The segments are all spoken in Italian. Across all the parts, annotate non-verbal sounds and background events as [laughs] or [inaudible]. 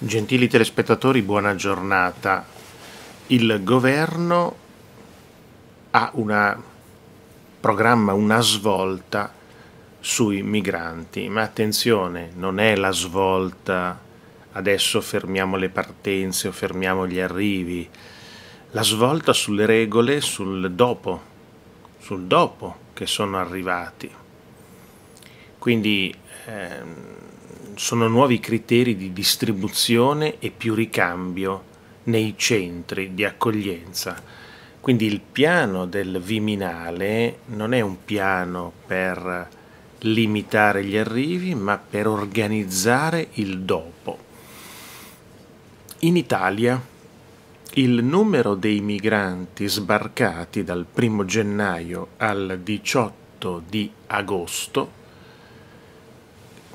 Gentili telespettatori, buona giornata. Il governo ha un programma, una svolta sui migranti, ma attenzione, non è la svolta adesso fermiamo le partenze o fermiamo gli arrivi, la svolta sulle regole sul dopo, sul dopo che sono arrivati. Quindi ehm, sono nuovi criteri di distribuzione e più ricambio nei centri di accoglienza. Quindi il piano del Viminale non è un piano per limitare gli arrivi, ma per organizzare il dopo. In Italia il numero dei migranti sbarcati dal 1 gennaio al 18 di agosto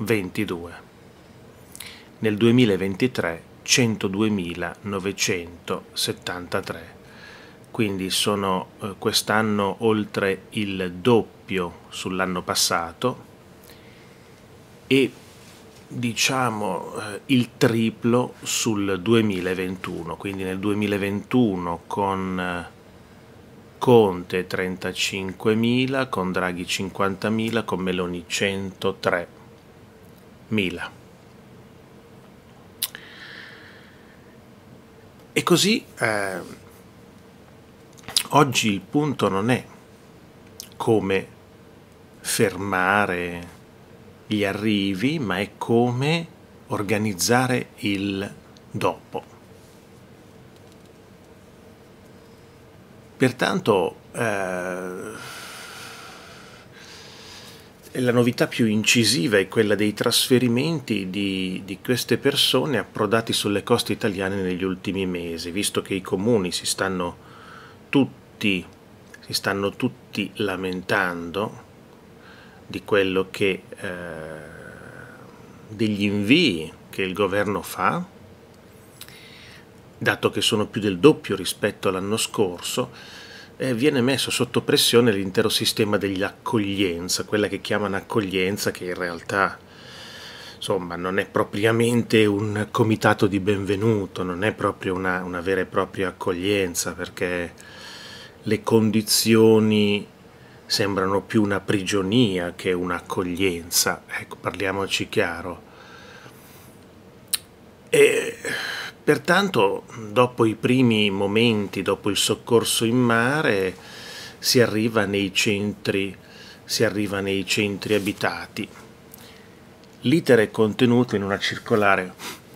22. Nel 2023 102.973. Quindi sono eh, quest'anno oltre il doppio sull'anno passato e diciamo eh, il triplo sul 2021. Quindi nel 2021 con eh, Conte 35.000, con Draghi 50.000, con Meloni 103 Mila. E così eh, oggi il punto non è come fermare gli arrivi, ma è come organizzare il dopo. Pertanto eh, la novità più incisiva è quella dei trasferimenti di, di, queste persone approdati sulle coste italiane negli ultimi mesi, visto che i comuni si stanno tutti, si stanno tutti lamentando di quello che, eh, degli invii che il governo fa, dato che sono più del doppio rispetto all'anno scorso, eh, viene messo sotto pressione l'intero sistema dell'accoglienza, quella che chiamano accoglienza che in realtà insomma, non è propriamente un comitato di benvenuto, non è proprio una, una vera e propria accoglienza perché le condizioni sembrano più una prigionia che un'accoglienza, ecco parliamoci chiaro. E Pertanto, dopo i primi momenti, dopo il soccorso in mare, si arriva nei centri, arriva nei centri abitati. L'iter è contenuto in una circolare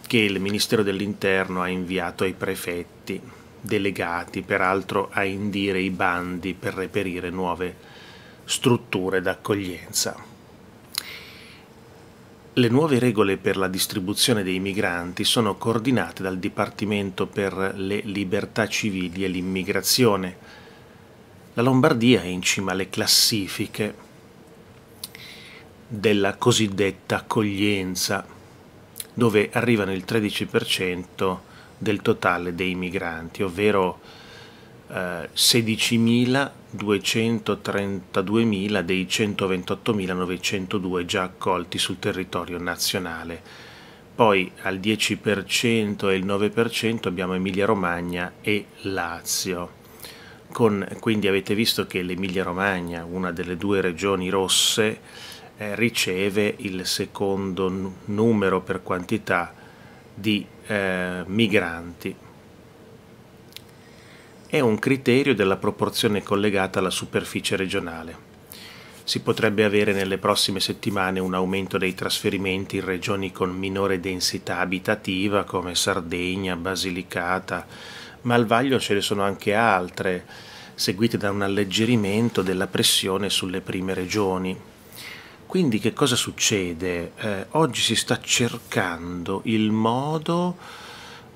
che il Ministero dell'Interno ha inviato ai prefetti, delegati peraltro a indire i bandi per reperire nuove strutture d'accoglienza. Le nuove regole per la distribuzione dei migranti sono coordinate dal Dipartimento per le libertà civili e l'immigrazione. La Lombardia è in cima alle classifiche della cosiddetta accoglienza, dove arrivano il 13% del totale dei migranti, ovvero eh, 16.232.000 dei 128.902 già accolti sul territorio nazionale. Poi al 10% e il 9% abbiamo Emilia-Romagna e Lazio. Con, quindi avete visto che l'Emilia-Romagna, una delle due regioni rosse, eh, riceve il secondo numero per quantità di eh, migranti è un criterio della proporzione collegata alla superficie regionale. Si potrebbe avere nelle prossime settimane un aumento dei trasferimenti in regioni con minore densità abitativa come Sardegna, Basilicata, ma al vaglio ce ne sono anche altre, seguite da un alleggerimento della pressione sulle prime regioni. Quindi che cosa succede? Eh, oggi si sta cercando il modo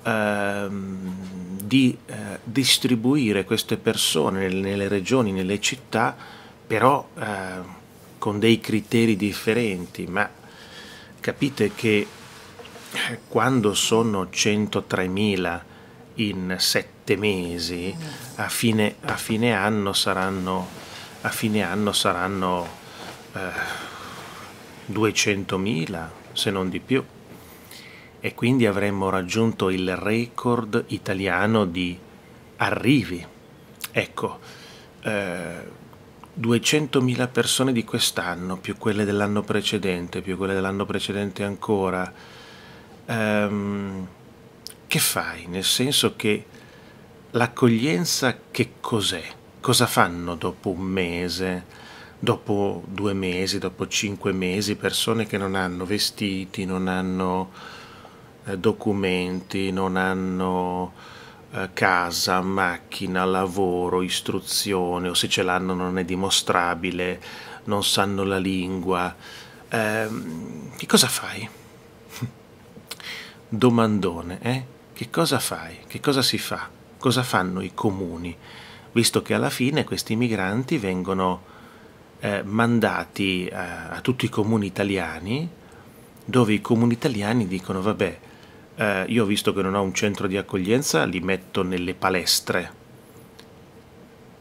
ehm, di eh, distribuire queste persone nelle, nelle, regioni, nelle città, però eh, con dei criteri differenti, ma capite che eh, quando sono 103.000 in sette mesi, a fine, a fine anno saranno, a fine anno saranno eh, 200.000, se non di più e quindi avremmo raggiunto il record italiano di arrivi. Ecco, eh, 200.000 persone di quest'anno, più quelle dell'anno precedente, più quelle dell'anno precedente ancora. Ehm, che fai? Nel senso che l'accoglienza che cos'è? Cosa fanno dopo un mese, dopo due mesi, dopo cinque mesi, persone che non hanno vestiti, non hanno eh, documenti, non hanno eh, casa, macchina, lavoro, istruzione o se ce l'hanno non è dimostrabile, non sanno la lingua. Eh, che cosa fai? [laughs] Domandone, eh? Che cosa fai? Che cosa si fa? Cosa fanno i comuni? Visto che alla fine questi migranti vengono eh, mandati a, eh, a tutti i comuni italiani, dove i comuni italiani dicono vabbè, eh, io visto che non ho un centro di accoglienza li metto nelle palestre,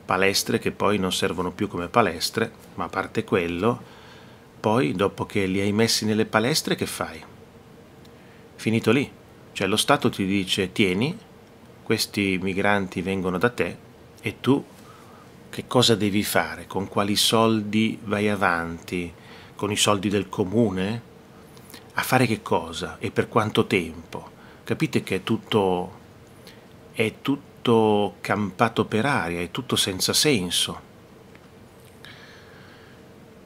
palestre che poi non servono più come palestre, ma a parte quello, poi dopo che li hai messi nelle palestre che fai? Finito lì, cioè lo Stato ti dice tieni, questi migranti vengono da te e tu che cosa devi fare, con quali soldi vai avanti, con i soldi del comune? a fare che cosa e per quanto tempo. Capite che è tutto, è tutto campato per aria, è tutto senza senso.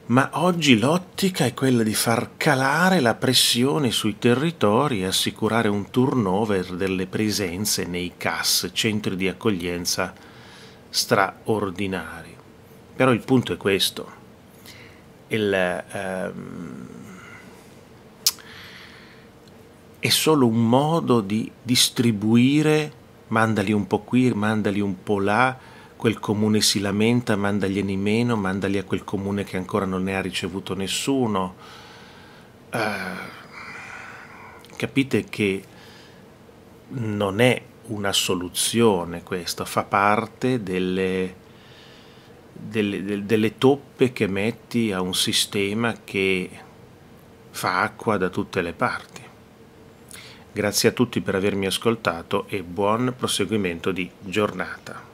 Ma oggi l'ottica è quella di far calare la pressione sui territori e assicurare un turnover delle presenze nei CAS, centri di accoglienza straordinari. Però il punto è questo. Il, ehm, è solo un modo di distribuire, mandali un po' qui, mandali un po' là, quel comune si lamenta, mandagliene meno, mandali a quel comune che ancora non ne ha ricevuto nessuno. Uh, capite che non è una soluzione questa, fa parte delle, delle, delle toppe che metti a un sistema che fa acqua da tutte le parti. Grazie a tutti per avermi ascoltato e buon proseguimento di giornata.